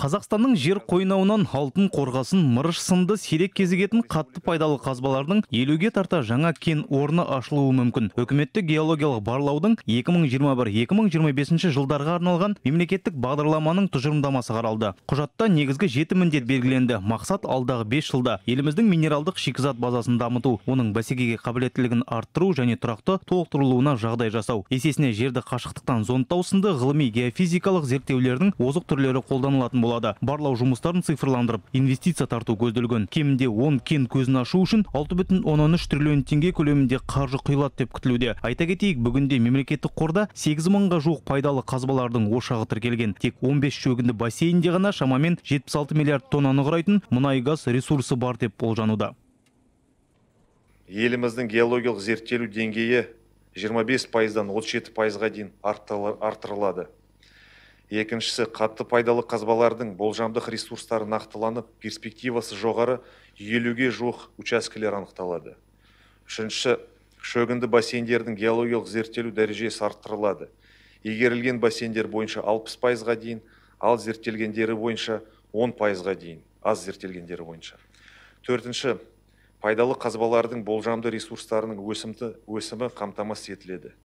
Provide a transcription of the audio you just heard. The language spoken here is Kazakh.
қазақстанның жер қойнауынан алтын қорғасын мырыш сынды сирек кезігетін қатты пайдалы қазбалардың елуге тарта жаңа кен орны ашылуы мүмкін үкіметтік геологиялық барлаудың 2021-2025 жылдарға арналған мемлекеттік бағдарламаның тұжырымдамасы қаралды құжатта негізгі жеті міндет белгіленді мақсат алдағы 5 жылда еліміздің минералдық шикізат базасын дамыту оның бәсекеге қабілеттілігін арттыру және тұрақты толықтырылуына жағдай жасау есесіне жерді қашықтықтан зондтау сынды ғылыми геофизикалық зерттеулердің озық түрлері қолдан қолданылатын болады барлау жұмыстарын цифрландырып инвестиция тарту көзделген кемінде он кен көзін ашу үшін алты бүтін оннан триллион теңге көлемінде қаржы құйылады деп күтілуде айта кетейік бүгінде мемлекеттік қорда сегіз мыңға жоқ пайдалы қазбалардың ошағы тіркелген тек 15 шөгінді бассейнде ғана шамамен 76 миллиард тоннаны құрайтын мұнай газ ресурсы бар деп болжануда еліміздің геологиялық зерттелу деңгейі 25 пайыздан 37 пайызға дейін арттырылады екіншісі қатты пайдалы қазбалардың болжамдық ресурстары нақтыланып перспективасы жоғары елуге жуық учаскелер анықталады үшінші шөгінді бассейндердің геологиялық зерттелу дәрежесі арттырылады игерілген бассейндер бойынша 60 пайызға дейін ал зерттелгендері бойынша 10 пайызға дейін аз зерттелгендері бойынша төртінші пайдалы қазбалардың болжамды ресурстарының өсімді өсімі қамтамасыз етіледі